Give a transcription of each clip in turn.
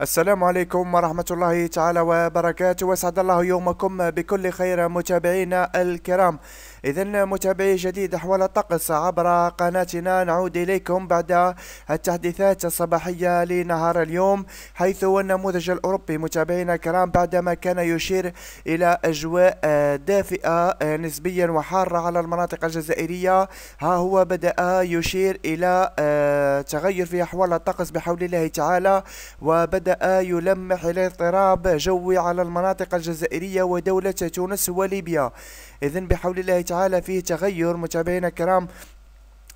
السلام عليكم ورحمة الله تعالى وبركاته وسعد الله يومكم بكل خير متابعينا الكرام إذا متابعي جديد أحوال الطقس عبر قناتنا نعود إليكم بعد التحديثات الصباحية لنهار اليوم حيث النموذج الأوروبي متابعينا الكرام بعدما كان يشير إلى أجواء دافئة نسبيا وحارة على المناطق الجزائرية ها هو بدأ يشير إلى تغير في أحوال الطقس بحول الله تعالى وبدأ بدأ يلمح الاضطراب جوي على المناطق الجزائرية ودولة تونس وليبيا إذن بحول الله تعالى فيه تغير متابعينا الكرام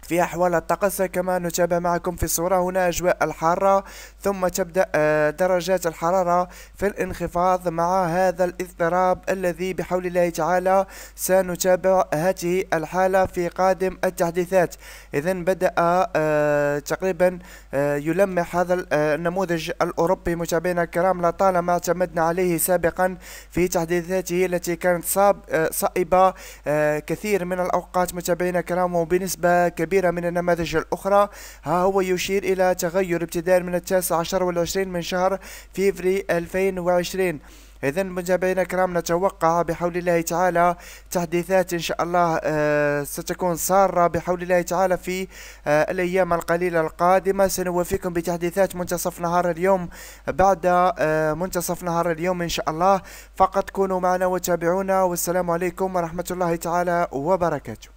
في أحوال الطقس كما نتابع معكم في الصورة هنا أجواء الحارة ثم تبدأ آه، درجات الحرارة في الانخفاض مع هذا الاضطراب الذي بحول الله تعالى سنتابع هذه الحالة في قادم التحديثات إذا بدأ آه، تقريبا آه، يلمح هذا النموذج الأوروبي متابعينا الكرام لطالما اعتمدنا عليه سابقا في تحديثاته التي كانت صائبة كثير من الأوقات متابعينا الكرام وبنسبة كبيرة كبيرة من النماذج الأخرى ها هو يشير إلى تغير ابتداء من التاسع عشر والعشرين من شهر فيفري 2020 إذا متابعينا الكرام نتوقع بحول الله تعالى تحديثات إن شاء الله آه، ستكون سارة بحول الله تعالى في آه، الأيام القليلة القادمة سنوافيكم بتحديثات منتصف نهار اليوم بعد آه، منتصف نهار اليوم إن شاء الله فقط كونوا معنا وتابعونا والسلام عليكم ورحمة الله تعالى وبركاته